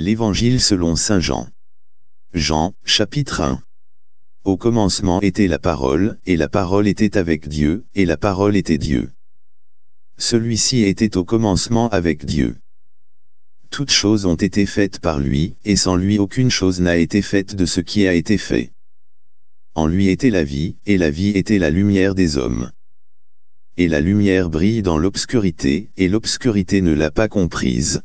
L'Évangile selon Saint Jean. Jean, chapitre 1. Au commencement était la parole, et la parole était avec Dieu, et la parole était Dieu. Celui-ci était au commencement avec Dieu. Toutes choses ont été faites par lui, et sans lui aucune chose n'a été faite de ce qui a été fait. En lui était la vie, et la vie était la lumière des hommes. Et la lumière brille dans l'obscurité, et l'obscurité ne l'a pas comprise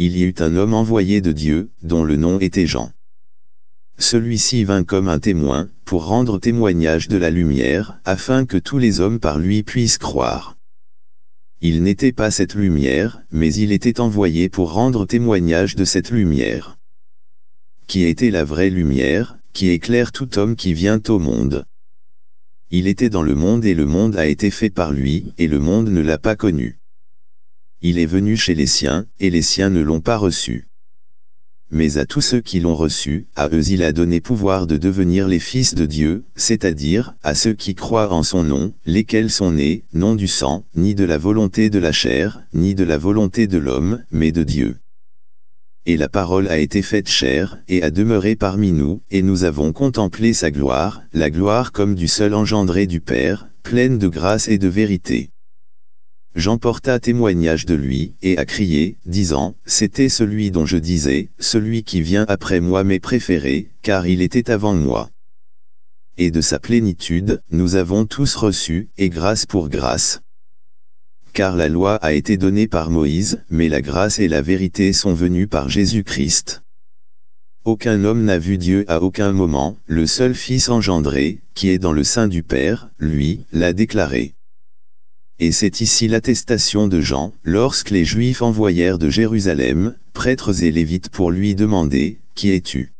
il y eut un homme envoyé de Dieu, dont le nom était Jean. Celui-ci vint comme un témoin, pour rendre témoignage de la lumière, afin que tous les hommes par lui puissent croire. Il n'était pas cette lumière, mais il était envoyé pour rendre témoignage de cette lumière. Qui était la vraie lumière, qui éclaire tout homme qui vient au monde. Il était dans le monde et le monde a été fait par lui, et le monde ne l'a pas connu. Il est venu chez les siens, et les siens ne l'ont pas reçu. Mais à tous ceux qui l'ont reçu, à eux il a donné pouvoir de devenir les fils de Dieu, c'est-à-dire, à ceux qui croient en son nom, lesquels sont nés, non du sang, ni de la volonté de la chair, ni de la volonté de l'homme, mais de Dieu. Et la parole a été faite chair, et a demeuré parmi nous, et nous avons contemplé sa gloire, la gloire comme du seul engendré du Père, pleine de grâce et de vérité. J'emporta porta témoignage de lui, et a crié, disant, C'était celui dont je disais, celui qui vient après moi m'est préféré, car il était avant moi. Et de sa plénitude, nous avons tous reçu, et grâce pour grâce. Car la loi a été donnée par Moïse, mais la grâce et la vérité sont venues par Jésus-Christ. Aucun homme n'a vu Dieu à aucun moment, le seul Fils engendré, qui est dans le sein du Père, lui, l'a déclaré et c'est ici l'attestation de Jean, lorsque les Juifs envoyèrent de Jérusalem, prêtres et lévites pour lui demander, « Qui es-tu »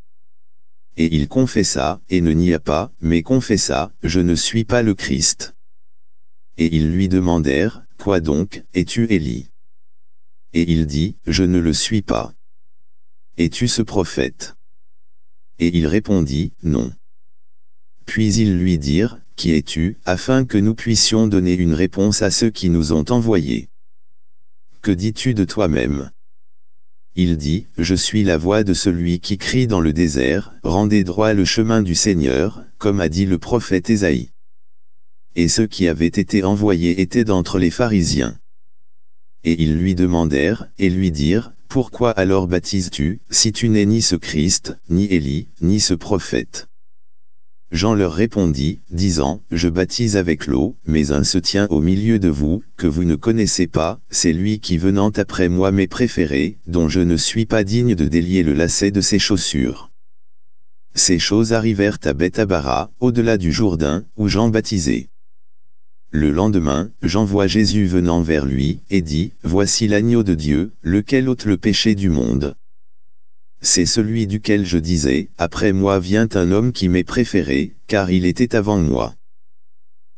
Et il confessa, et ne nia pas, mais confessa, « Je ne suis pas le Christ. » Et ils lui demandèrent, « Quoi donc, es-tu Élie ?» Et il dit, « Je ne le suis pas. Es-tu ce prophète ?» Et il répondit, « Non. » Puis ils lui dirent, qui es-tu afin que nous puissions donner une réponse à ceux qui nous ont envoyés. Que dis-tu de toi-même Il dit, Je suis la voix de celui qui crie dans le désert, rendez droit le chemin du Seigneur, comme a dit le prophète Ésaïe. Et ceux qui avaient été envoyés étaient d'entre les pharisiens. Et ils lui demandèrent, et lui dirent, Pourquoi alors baptises-tu, si tu n'es ni ce Christ, ni Élie, ni ce prophète Jean leur répondit, disant, Je baptise avec l'eau, mais un se tient au milieu de vous, que vous ne connaissez pas, c'est lui qui venant après moi m'est préféré, dont je ne suis pas digne de délier le lacet de ses chaussures. Ces choses arrivèrent à Bethabara, au-delà du Jourdain, où Jean baptisait. Le lendemain, Jean voit Jésus venant vers lui, et dit, Voici l'agneau de Dieu, lequel ôte le péché du monde. C'est celui duquel je disais, après moi vient un homme qui m'est préféré, car il était avant moi.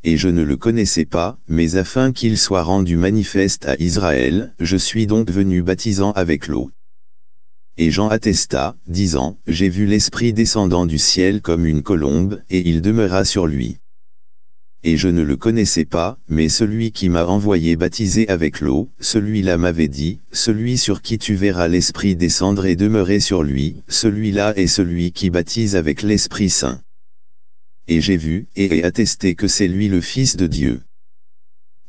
Et je ne le connaissais pas, mais afin qu'il soit rendu manifeste à Israël, je suis donc venu baptisant avec l'eau. Et Jean attesta, disant, J'ai vu l'Esprit descendant du ciel comme une colombe, et il demeura sur lui et je ne le connaissais pas, mais celui qui m'a envoyé baptiser avec l'eau, celui-là m'avait dit, celui sur qui tu verras l'Esprit descendre et demeurer sur lui, celui-là est celui qui baptise avec l'Esprit Saint. Et j'ai vu, et ai attesté que c'est lui le Fils de Dieu.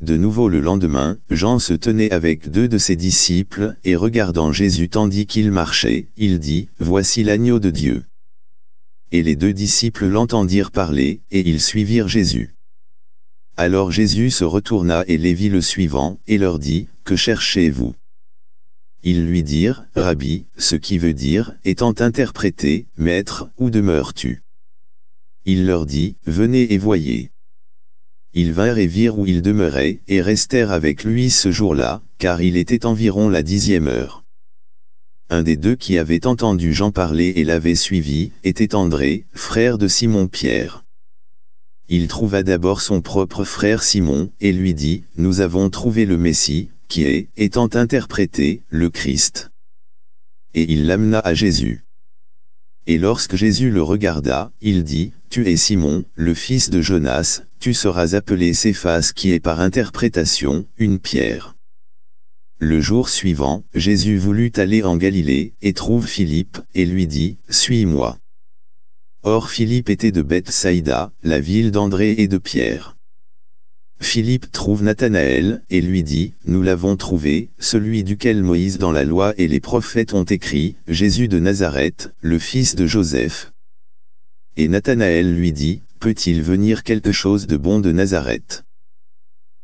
De nouveau le lendemain, Jean se tenait avec deux de ses disciples, et regardant Jésus tandis qu'il marchait, il dit, « Voici l'agneau de Dieu ». Et les deux disciples l'entendirent parler, et ils suivirent Jésus. Alors Jésus se retourna et les vit le suivant, et leur dit, Que cherchez-vous Ils lui dirent, Rabbi, ce qui veut dire, étant interprété, Maître, où demeures-tu Il leur dit, Venez et voyez. Ils vinrent et virent où il demeurait, et restèrent avec lui ce jour-là, car il était environ la dixième heure. Un des deux qui avait entendu Jean parler et l'avait suivi, était André, frère de Simon-Pierre il trouva d'abord son propre frère Simon, et lui dit, « Nous avons trouvé le Messie, qui est, étant interprété, le Christ. » Et il l'amena à Jésus. Et lorsque Jésus le regarda, il dit, « Tu es Simon, le fils de Jonas, tu seras appelé Céphas qui est par interprétation, une pierre. » Le jour suivant, Jésus voulut aller en Galilée, et trouve Philippe, et lui dit, « Suis-moi. » Or Philippe était de Saïda, la ville d'André et de Pierre. Philippe trouve Nathanaël, et lui dit, Nous l'avons trouvé, celui duquel Moïse dans la loi et les prophètes ont écrit, Jésus de Nazareth, le fils de Joseph. Et Nathanaël lui dit, Peut-il venir quelque chose de bon de Nazareth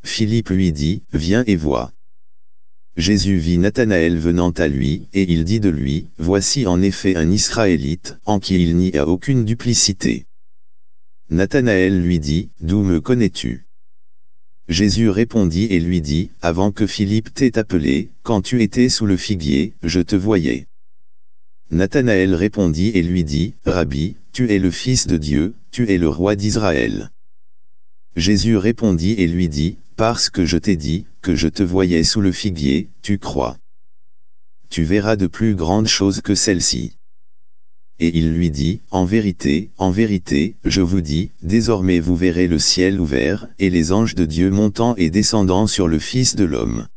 Philippe lui dit, Viens et vois. Jésus vit Nathanaël venant à lui, et il dit de lui, Voici en effet un Israélite, en qui il n'y a aucune duplicité. Nathanaël lui dit, D'où me connais-tu Jésus répondit et lui dit, Avant que Philippe t'ait appelé, quand tu étais sous le figuier, je te voyais. Nathanaël répondit et lui dit, Rabbi, tu es le Fils de Dieu, tu es le roi d'Israël. Jésus répondit et lui dit, Parce que je t'ai dit, je te voyais sous le figuier, tu crois. Tu verras de plus grandes choses que celles-ci. Et il lui dit, En vérité, en vérité, je vous dis, désormais vous verrez le ciel ouvert, et les anges de Dieu montant et descendant sur le Fils de l'homme.